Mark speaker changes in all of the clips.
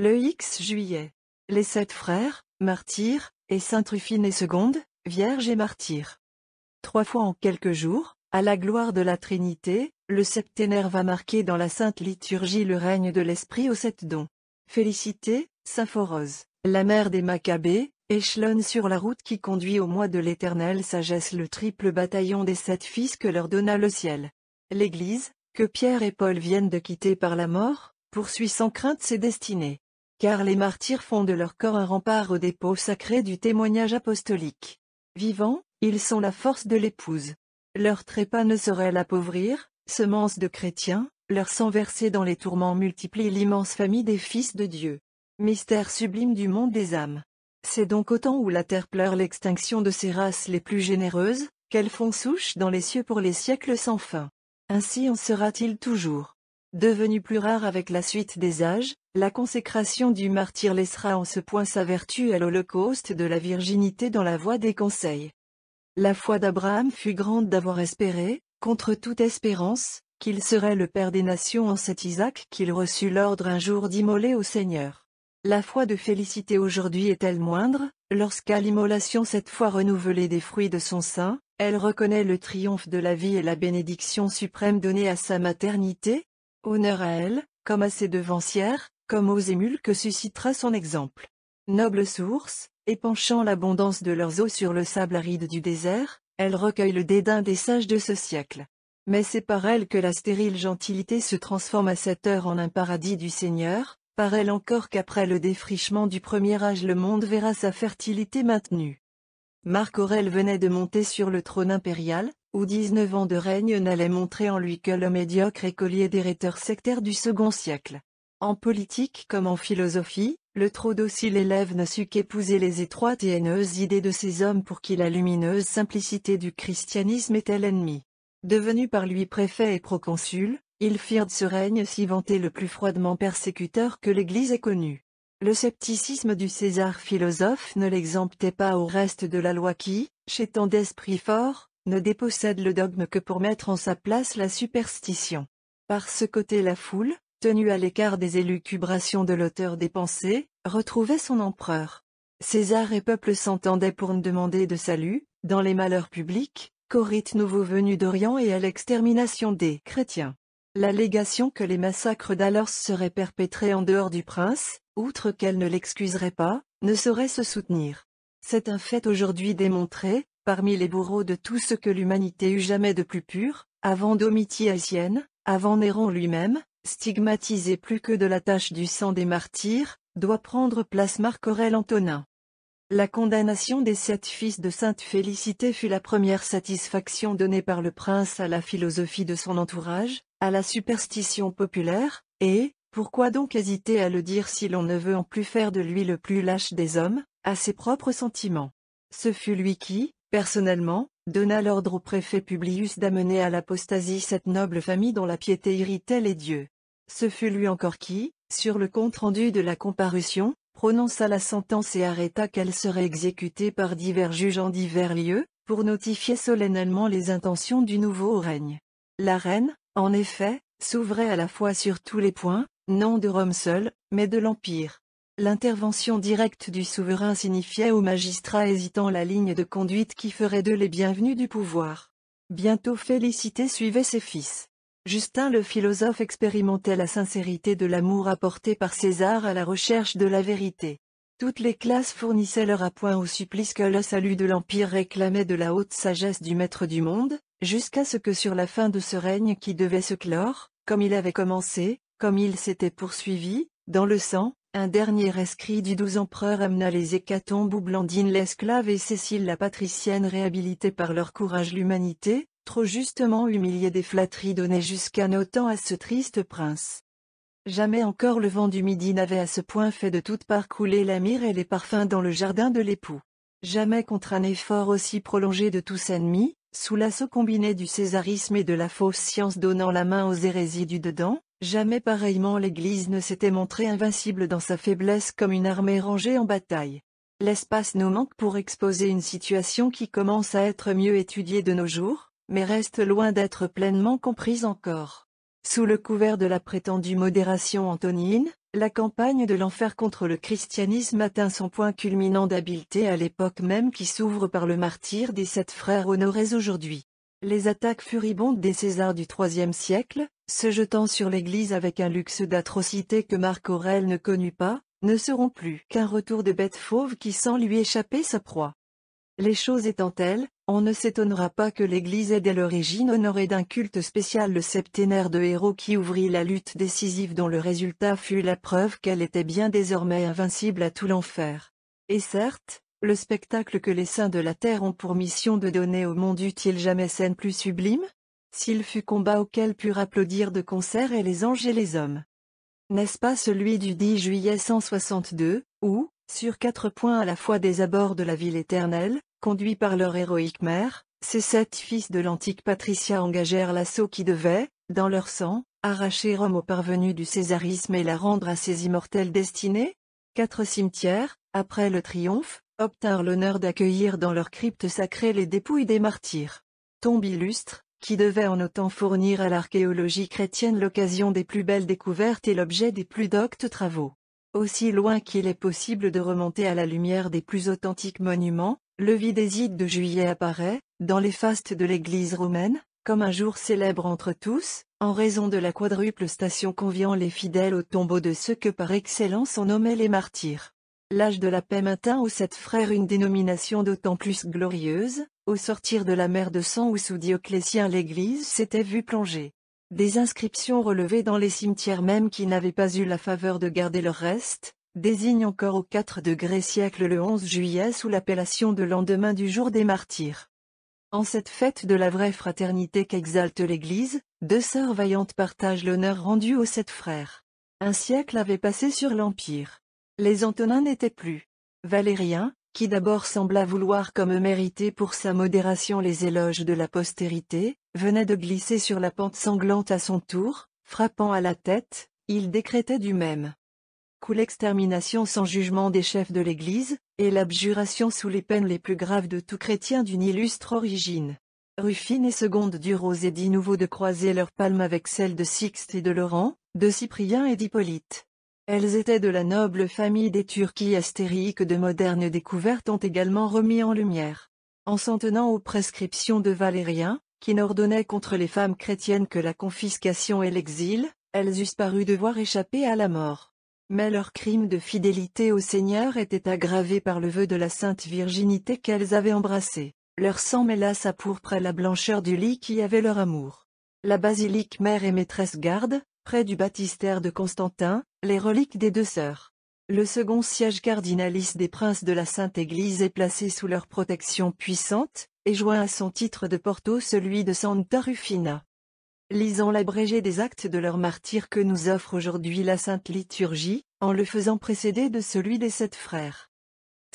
Speaker 1: Le X juillet. Les sept frères, martyrs, et sainte Ruffine et seconde, vierge et martyr. Trois fois en quelques jours, à la gloire de la Trinité, le septénaire va marquer dans la sainte liturgie le règne de l'Esprit aux sept dons. Félicité, Symphorose, la mère des Maccabées, échelonne sur la route qui conduit au mois de l'éternelle sagesse le triple bataillon des sept fils que leur donna le ciel. L'Église, que Pierre et Paul viennent de quitter par la mort, poursuit sans crainte ses destinées car les martyrs font de leur corps un rempart au dépôt sacré du témoignage apostolique. Vivants, ils sont la force de l'épouse. Leur trépas ne saurait l'appauvrir, semence de chrétiens, leur sang versé dans les tourments multiplie l'immense famille des fils de Dieu. Mystère sublime du monde des âmes. C'est donc au temps où la terre pleure l'extinction de ses races les plus généreuses, qu'elles font souche dans les cieux pour les siècles sans fin. Ainsi en sera-t-il toujours. Devenue plus rare avec la suite des âges, la consécration du martyr laissera en ce point sa vertu à l'holocauste de la virginité dans la voie des conseils. La foi d'Abraham fut grande d'avoir espéré, contre toute espérance, qu'il serait le père des nations en cet Isaac qu'il reçut l'ordre un jour d'immoler au Seigneur. La foi de Félicité aujourd'hui est-elle moindre, lorsqu'à l'immolation cette fois renouvelée des fruits de son sein, elle reconnaît le triomphe de la vie et la bénédiction suprême donnée à sa maternité Honneur à elle, comme à ses devancières, comme aux émules que suscitera son exemple. Noble source, épanchant l'abondance de leurs eaux sur le sable aride du désert, elle recueille le dédain des sages de ce siècle. Mais c'est par elle que la stérile gentilité se transforme à cette heure en un paradis du Seigneur, par elle encore qu'après le défrichement du premier âge le monde verra sa fertilité maintenue. Marc Aurèle venait de monter sur le trône impérial, où 19 ans de règne n'allaient montrer en lui que le médiocre écolier rhéteurs sectaires du second siècle. En politique comme en philosophie, le trop docile élève ne sut qu'épouser les étroites et haineuses idées de ces hommes pour qui la lumineuse simplicité du christianisme était l'ennemi. Devenu par lui préfet et proconsul, il firent de ce règne si vanté le plus froidement persécuteur que l'Église ait connu. Le scepticisme du César philosophe ne l'exemptait pas au reste de la loi qui, chez tant d'esprits forts, ne dépossède le dogme que pour mettre en sa place la superstition. Par ce côté la foule, tenue à l'écart des élucubrations de l'auteur des pensées, retrouvait son empereur. César et peuple s'entendaient pour ne demander de salut, dans les malheurs publics, qu'aux rites nouveaux venus d'Orient et à l'extermination des chrétiens. L'allégation que les massacres d'alors seraient perpétrés en dehors du prince, outre qu'elle ne l'excuserait pas, ne saurait se soutenir. C'est un fait aujourd'hui démontré, parmi les bourreaux de tout ce que l'humanité eut jamais de plus pur, avant d'omitie Asienne, avant Néron lui-même, stigmatisé plus que de la tâche du sang des martyrs, doit prendre place marc aurel Antonin. La condamnation des sept fils de Sainte Félicité fut la première satisfaction donnée par le prince à la philosophie de son entourage, à la superstition populaire, et, pourquoi donc hésiter à le dire si l'on ne veut en plus faire de lui le plus lâche des hommes, à ses propres sentiments Ce fut lui qui, personnellement, donna l'ordre au préfet Publius d'amener à l'apostasie cette noble famille dont la piété irritait les dieux. Ce fut lui encore qui, sur le compte rendu de la comparution, prononça la sentence et arrêta qu'elle serait exécutée par divers juges en divers lieux, pour notifier solennellement les intentions du nouveau règne. La reine, en effet, s'ouvrait à la fois sur tous les points, non de Rome seul, mais de l'Empire. L'intervention directe du souverain signifiait aux magistrats hésitant la ligne de conduite qui ferait d'eux les bienvenus du pouvoir. Bientôt Félicité suivait ses fils. Justin le philosophe expérimentait la sincérité de l'amour apporté par César à la recherche de la vérité. Toutes les classes fournissaient leur appoint au supplice que le salut de l'Empire réclamait de la haute sagesse du maître du monde, jusqu'à ce que sur la fin de ce règne qui devait se clore, comme il avait commencé, comme il s'était poursuivi, dans le sang, un dernier escrit du doux empereur amena les hécatombes où Blandine l'esclave et Cécile la patricienne réhabilité par leur courage l'humanité, trop justement humiliée des flatteries données jusqu'à nos temps à ce triste prince. Jamais encore le vent du midi n'avait à ce point fait de toutes parts couler la mire et les parfums dans le jardin de l'époux. Jamais contre un effort aussi prolongé de tous ennemis, sous l'assaut combiné du césarisme et de la fausse science donnant la main aux hérésies du dedans, Jamais pareillement l'Église ne s'était montrée invincible dans sa faiblesse comme une armée rangée en bataille. L'espace nous manque pour exposer une situation qui commence à être mieux étudiée de nos jours, mais reste loin d'être pleinement comprise encore. Sous le couvert de la prétendue modération antonine, la campagne de l'enfer contre le christianisme atteint son point culminant d'habileté à l'époque même qui s'ouvre par le martyr des sept frères honorés aujourd'hui. Les attaques furibondes des Césars du IIIe siècle, se jetant sur l'Église avec un luxe d'atrocité que Marc Aurel ne connut pas, ne seront plus qu'un retour de bête fauve qui sent lui échapper sa proie. Les choses étant telles, on ne s'étonnera pas que l'Église ait dès l'origine honoré d'un culte spécial le septénaire de héros qui ouvrit la lutte décisive dont le résultat fut la preuve qu'elle était bien désormais invincible à tout l'enfer. Et certes, le spectacle que les saints de la terre ont pour mission de donner au monde eût-il jamais scène plus sublime S'il fut combat auquel purent applaudir de concert et les anges et les hommes. N'est-ce pas celui du 10 juillet 162, où, sur quatre points à la fois des abords de la ville éternelle, conduits par leur héroïque mère, ces sept fils de l'antique patricia engagèrent l'assaut qui devait, dans leur sang, arracher Rome au parvenu du césarisme et la rendre à ses immortelles destinées Quatre cimetières, après le triomphe, obtinrent l'honneur d'accueillir dans leur crypte sacrée les dépouilles des martyrs. Tombe illustres, qui devaient en autant fournir à l'archéologie chrétienne l'occasion des plus belles découvertes et l'objet des plus doctes travaux. Aussi loin qu'il est possible de remonter à la lumière des plus authentiques monuments, le vidéside de juillet apparaît, dans les fastes de l'église romaine, comme un jour célèbre entre tous, en raison de la quadruple station conviant les fidèles au tombeau de ceux que par excellence on nommait les martyrs. L'âge de la paix maintint aux sept frères une dénomination d'autant plus glorieuse, au sortir de la mer de sang où sous Dioclétien l'Église s'était vue plonger. Des inscriptions relevées dans les cimetières même qui n'avaient pas eu la faveur de garder leur reste, désignent encore au 4 degré siècle le 11 juillet sous l'appellation de lendemain du jour des martyrs. En cette fête de la vraie fraternité qu'exalte l'Église, deux sœurs vaillantes partagent l'honneur rendu aux sept frères. Un siècle avait passé sur l'Empire. Les Antonins n'étaient plus. Valérien, qui d'abord sembla vouloir comme mériter pour sa modération les éloges de la postérité, venait de glisser sur la pente sanglante à son tour, frappant à la tête, il décrétait du même coup l'extermination sans jugement des chefs de l'Église, et l'abjuration sous les peines les plus graves de tout chrétien d'une illustre origine. Ruffine et Seconde du Rose et dit nouveau de croiser leurs palmes avec celles de Sixte et de Laurent, de Cyprien et d'Hippolyte. Elles étaient de la noble famille des Turquies astériques de modernes découvertes ont également remis en lumière. En s'en tenant aux prescriptions de Valérien, qui n'ordonnait contre les femmes chrétiennes que la confiscation et l'exil, elles eussent paru devoir échapper à la mort. Mais leur crime de fidélité au Seigneur était aggravé par le vœu de la sainte virginité qu'elles avaient embrassé. Leur sang mêla sa pourpre à la blancheur du lit qui avait leur amour. La basilique mère et maîtresse garde, près du baptistère de Constantin, les reliques des deux sœurs. Le second siège cardinalice des princes de la Sainte Église est placé sous leur protection puissante, et joint à son titre de Porto celui de Santa Rufina. Lisons l'abrégé des actes de leurs martyrs que nous offre aujourd'hui la Sainte Liturgie, en le faisant précéder de celui des sept frères.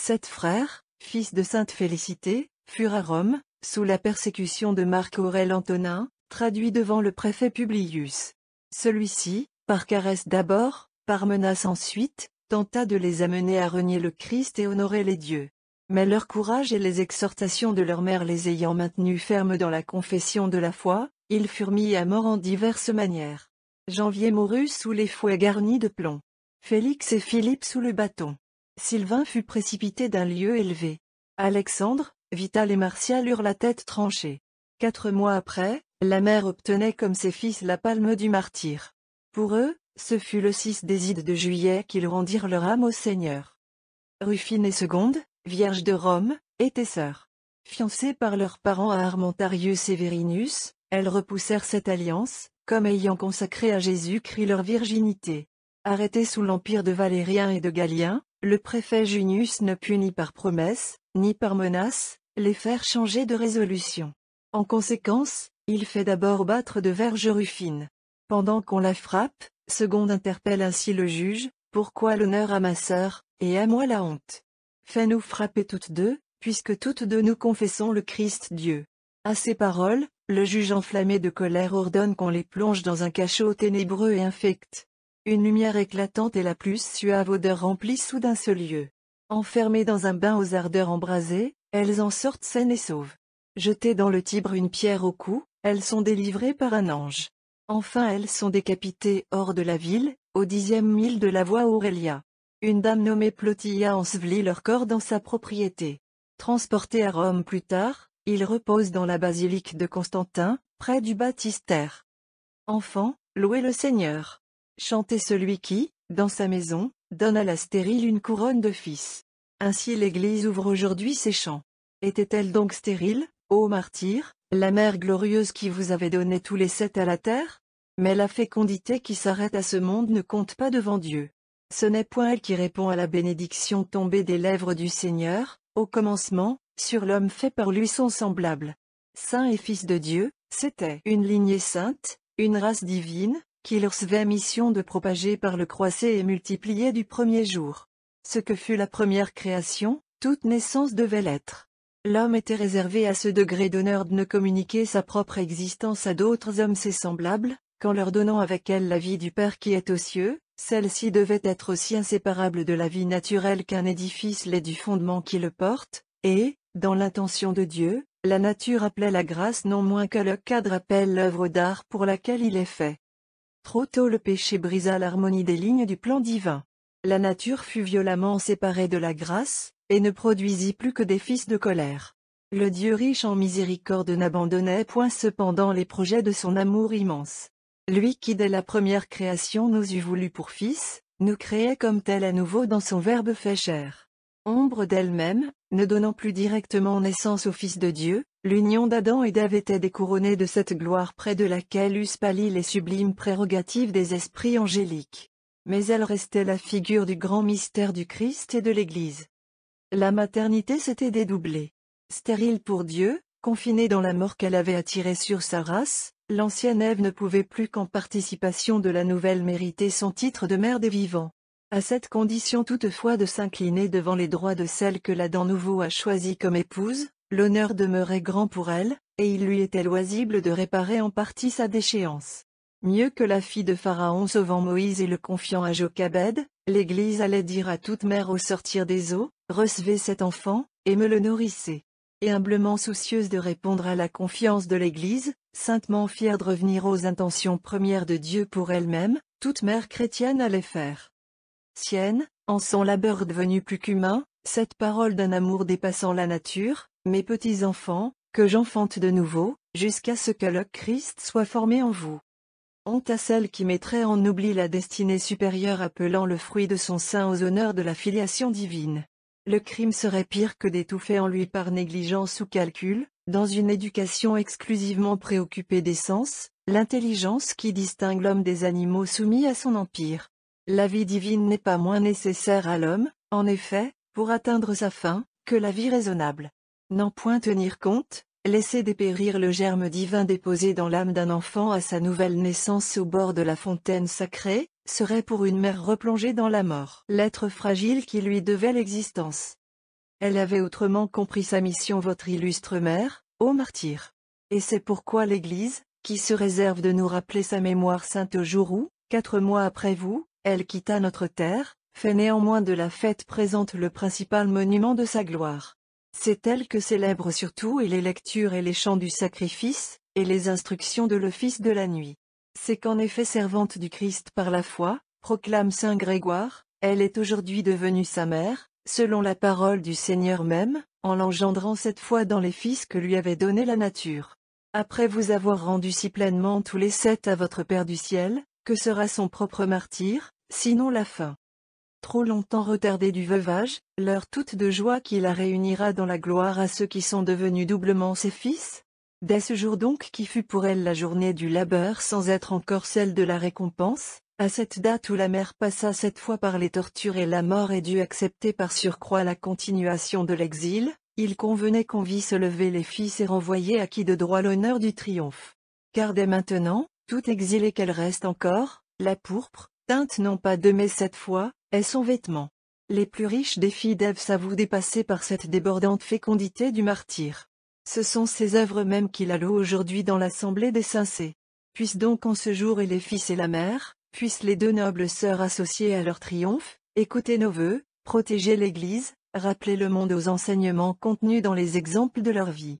Speaker 1: Sept frères, fils de Sainte Félicité, furent à Rome, sous la persécution de Marc Aurèle Antonin, traduit devant le préfet Publius. Celui-ci, par caresse d'abord, par menace ensuite, tenta de les amener à renier le Christ et honorer les dieux. Mais leur courage et les exhortations de leur mère les ayant maintenus fermes dans la confession de la foi, ils furent mis à mort en diverses manières. Janvier mourut sous les fouets garnis de plomb. Félix et Philippe sous le bâton. Sylvain fut précipité d'un lieu élevé. Alexandre, Vital et Martial eurent la tête tranchée. Quatre mois après, la mère obtenait comme ses fils la palme du martyr. Pour eux, ce fut le 6 des de juillet qu'ils rendirent leur âme au Seigneur. Rufine et Seconde, vierges de Rome, étaient sœurs. Fiancées par leurs parents à Armentarius Severinus, elles repoussèrent cette alliance, comme ayant consacré à Jésus-Christ leur virginité. Arrêtées sous l'empire de Valérien et de Galien, le préfet Junius ne put ni par promesse, ni par menace, les faire changer de résolution. En conséquence, il fait d'abord battre de verges ruffines. Pendant qu'on la frappe, Seconde interpelle ainsi le juge, Pourquoi l'honneur à ma sœur, et à moi la honte Fais-nous frapper toutes deux, puisque toutes deux nous confessons le Christ Dieu. À ces paroles, le juge enflammé de colère ordonne qu'on les plonge dans un cachot ténébreux et infect. Une lumière éclatante et la plus suave odeur remplit soudain ce lieu. Enfermées dans un bain aux ardeurs embrasées, elles en sortent saines et sauves. Jetées dans le Tibre une pierre au cou, elles sont délivrées par un ange. Enfin elles sont décapitées hors de la ville, au dixième mille de la voie Aurélia. Une dame nommée Plotilla ensevelit leur corps dans sa propriété. Transportés à Rome plus tard, ils reposent dans la basilique de Constantin, près du baptistère. Enfant, louez le Seigneur. Chantez celui qui, dans sa maison, donne à la stérile une couronne de fils. Ainsi l'Église ouvre aujourd'hui ses chants. Était-elle donc stérile, ô martyr, la mère glorieuse qui vous avait donné tous les sept à la terre Mais la fécondité qui s'arrête à ce monde ne compte pas devant Dieu. Ce n'est point elle qui répond à la bénédiction tombée des lèvres du Seigneur, au commencement, sur l'homme fait par lui son semblable. Saint et fils de Dieu, c'était une lignée sainte, une race divine, qui leur sevait mission de propager par le croissé et multiplier du premier jour. Ce que fut la première création, toute naissance devait l'être. L'homme était réservé à ce degré d'honneur de ne communiquer sa propre existence à d'autres hommes ses semblables, qu'en leur donnant avec elle la vie du Père qui est aux cieux, celle-ci devait être aussi inséparable de la vie naturelle qu'un édifice l'est du fondement qui le porte, et, dans l'intention de Dieu, la nature appelait la grâce non moins que le cadre appelle l'œuvre d'art pour laquelle il est fait. Trop tôt le péché brisa l'harmonie des lignes du plan divin. La nature fut violemment séparée de la grâce, et ne produisit plus que des fils de colère. Le Dieu riche en miséricorde n'abandonnait point cependant les projets de son amour immense. Lui qui dès la première création nous eût voulu pour fils, nous créait comme tel à nouveau dans son Verbe fait chair. Ombre d'elle-même, ne donnant plus directement naissance au Fils de Dieu, l'union d'Adam et d'Ève était découronnée de cette gloire près de laquelle eussent pâli les sublimes prérogatives des esprits angéliques. Mais elle restait la figure du grand mystère du Christ et de l'Église. La maternité s'était dédoublée. Stérile pour Dieu, confinée dans la mort qu'elle avait attirée sur sa race, l'ancienne Ève ne pouvait plus qu'en participation de la nouvelle mériter son titre de mère des vivants. À cette condition toutefois de s'incliner devant les droits de celle que l'Adam nouveau a choisie comme épouse, l'honneur demeurait grand pour elle, et il lui était loisible de réparer en partie sa déchéance. Mieux que la fille de Pharaon sauvant Moïse et le confiant à Jochabed, l'Église allait dire à toute mère au sortir des eaux, recevez cet enfant, et me le nourrissez. Et humblement soucieuse de répondre à la confiance de l'Église, saintement fière de revenir aux intentions premières de Dieu pour elle-même, toute mère chrétienne allait faire. Sienne, en son labeur devenu plus qu'humain, cette parole d'un amour dépassant la nature, mes petits enfants, que j'enfante de nouveau, jusqu'à ce que le Christ soit formé en vous. Honte à celle qui mettrait en oubli la destinée supérieure appelant le fruit de son sein aux honneurs de la filiation divine. Le crime serait pire que d'étouffer en lui par négligence ou calcul, dans une éducation exclusivement préoccupée des sens, l'intelligence qui distingue l'homme des animaux soumis à son empire. La vie divine n'est pas moins nécessaire à l'homme, en effet, pour atteindre sa fin, que la vie raisonnable. N'en point tenir compte, Laisser dépérir le germe divin déposé dans l'âme d'un enfant à sa nouvelle naissance au bord de la fontaine sacrée, serait pour une mère replongée dans la mort l'être fragile qui lui devait l'existence. Elle avait autrement compris sa mission votre illustre mère, ô martyr. Et c'est pourquoi l'Église, qui se réserve de nous rappeler sa mémoire sainte au jour où, quatre mois après vous, elle quitta notre terre, fait néanmoins de la fête présente le principal monument de sa gloire. C'est elle que célèbre surtout et les lectures et les chants du sacrifice, et les instructions de l'office de la nuit. C'est qu'en effet servante du Christ par la foi, proclame Saint Grégoire, elle est aujourd'hui devenue sa mère, selon la parole du Seigneur même, en l'engendrant cette fois dans les fils que lui avait donné la nature. Après vous avoir rendu si pleinement tous les sept à votre Père du ciel, que sera son propre martyr, sinon la fin trop longtemps retardée du veuvage, l'heure toute de joie qui la réunira dans la gloire à ceux qui sont devenus doublement ses fils Dès ce jour donc qui fut pour elle la journée du labeur sans être encore celle de la récompense, à cette date où la mère passa cette fois par les tortures et la mort et dut accepter par surcroît la continuation de l'exil, il convenait qu'on vît se lever les fils et renvoyer à qui de droit l'honneur du triomphe. Car dès maintenant, tout exilé qu'elle reste encore, la pourpre, teinte non pas de mai cette fois, est son vêtement. Les plus riches des filles d'Ève s'avouent dépasser par cette débordante fécondité du martyr. Ce sont ces œuvres mêmes qu'il alloue aujourd'hui dans l'assemblée des saints. Puissent donc en ce jour et les fils et la mère, puissent les deux nobles sœurs associées à leur triomphe, écouter nos vœux, protéger l'Église, rappeler le monde aux enseignements contenus dans les exemples de leur vie.